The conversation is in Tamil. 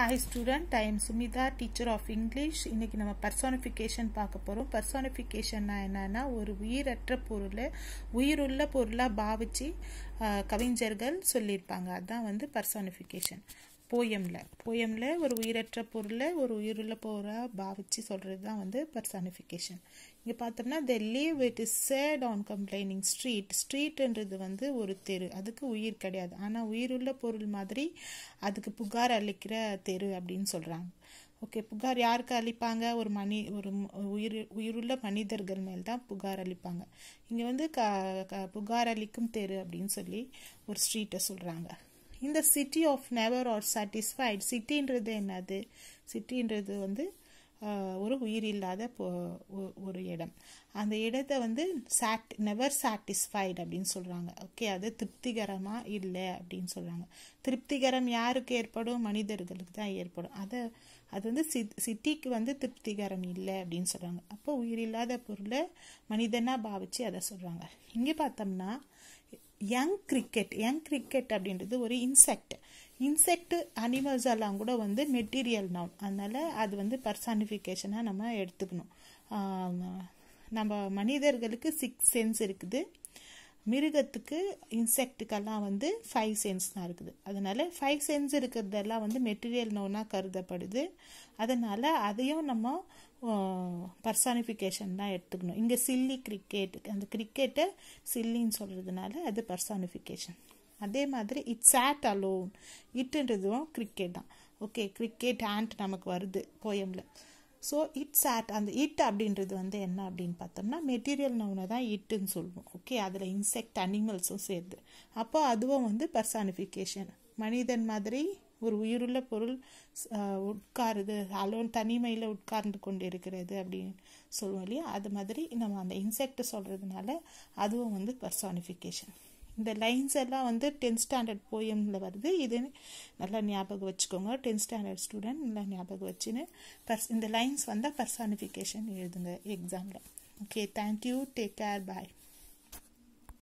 hi student I am Sumitha teacher of English இன்றைக்கி நம்ம பர்சோனிஃபிகேஷன் பார்க்க போகிறோம் பர்சோனிஃபிகேஷன்னா என்னன்னா ஒரு உயிரற்ற பொருளை உயிருள்ள பொருளாக பாவிச்சு கவிஞர்கள் சொல்லியிருப்பாங்க அதுதான் வந்து பர்சோனிஃபிகேஷன் போயமில் போயமில் ஒரு உயிரற்ற பொருளை ஒரு உயிருள்ள பொருளாக பாவித்து சொல்கிறது தான் வந்து பர்சானிஃபிகேஷன் இங்கே பார்த்தோம்னா the leave it is sad on complaining street ஸ்ட்ரீட்ன்றது வந்து ஒரு தெரு அதுக்கு உயிர் கிடையாது ஆனால் உயிருள்ள பொருள் மாதிரி அதுக்கு புகார் அளிக்கிற தெரு அப்படின்னு சொல்கிறாங்க ஓகே புகார் யாருக்கு அளிப்பாங்க ஒரு மனி ஒரு உயிர் உயிருள்ள மனிதர்கள் மேல் தான் புகார் அளிப்பாங்க இங்கே வந்து க புகார் அளிக்கும் தெரு அப்படின்னு சொல்லி ஒரு ஸ்ட்ரீட்டை சொல்கிறாங்க இந்த city of never are satisfied சிட்டின்றது என்னது சிட்டின்றது வந்து ஒரு உயிர் இல்லாத ஒரு இடம் அந்த இடத்த வந்து சாட் நெவர் சாட்டிஸ்ஃபைடு அப்படின்னு சொல்கிறாங்க ஓகே அது திருப்திகரமாக இல்லை அப்படின்னு சொல்கிறாங்க திருப்திகரம் யாருக்கு ஏற்படும் மனிதர்களுக்கு தான் ஏற்படும் அதை அது வந்து சிட்டிக்கு வந்து திருப்திகரம் இல்லை அப்படின்னு சொல்கிறாங்க அப்போ உயிர் இல்லாத பொருளை மனிதனாக பாவிச்சு அதை சொல்கிறாங்க இங்கே பார்த்தோம்னா யங் கிரிக்கெட் யங் கிரிக்கெட் அப்படின்றது ஒரு இன்செக்ட் இன்செக்ட் அனிமல்ஸ் எல்லாம் கூட வந்து மெட்டீரியல் நவுன் அதனால் அது வந்து பர்சானிஃபிகேஷனாக நம்ம எடுத்துக்கணும் நம்ம மனிதர்களுக்கு சிக்ஸ் சென்ஸ் இருக்குது மிருகத்துக்கு இன்செக்டுக்கெல்லாம் வந்து ஃபைவ் சென்ஸ் தான் இருக்குது அதனால் ஃபைவ் சென்ஸ் இருக்கிறதெல்லாம் வந்து மெட்டீரியல் நோனாக கருதப்படுது அதனால் அதையும் நம்ம பர்சானிஃபிகேஷன் தான் எடுத்துக்கணும் இங்கே சில்லி கிரிக்கெட் அந்த கிரிக்கெட்டை சில்லின்னு சொல்கிறதுனால அது பர்சானிஃபிகேஷன் அதே மாதிரி இட் சேட் அலோன் இட்டுன்றதும் கிரிக்கெட் தான் ஓகே கிரிக்கெட் ஆண்ட் நமக்கு வருது போயமில் ஸோ இட் சேட் அந்த இட் அப்படின்றது வந்து என்ன அப்படின்னு பார்த்தோம்னா மெட்டீரியல் நவுனை தான் இட்டுன்னு சொல்லுவோம் ஓகே அதில் இன்செக்ட் அனிமல்ஸும் சேருது அப்போ அதுவும் வந்து பர்சானிஃபிகேஷன் மனிதன் மாதிரி ஒரு உயிருள்ள பொருள் உட்காருது அலோன் தனிமையில் உட்கார்ந்து கொண்டு இருக்கிறது அப்படின்னு சொல்லுவோம் இல்லையா அது மாதிரி நம்ம அந்த இன்செக்ட் சொல்கிறதுனால அதுவும் வந்து பர்சானிஃபிகேஷன் இந்த லைன்ஸ் எல்லாம் வந்து டென்த் ஸ்டாண்டர்ட் போயமில் வருது இது நல்லா ஞாபகம் வச்சுக்கோங்க டென்த் ஸ்டாண்டர்ட் ஸ்டூடெண்ட் நல்லா ஞாபகம் வச்சுன்னு பர்ஸ் இந்த லைன்ஸ் வந்தால் பர்சானிஃபிகேஷன் எழுதுங்க எக்ஸாமில் ஓகே தேங்க்யூ டேக் கேர் பாய்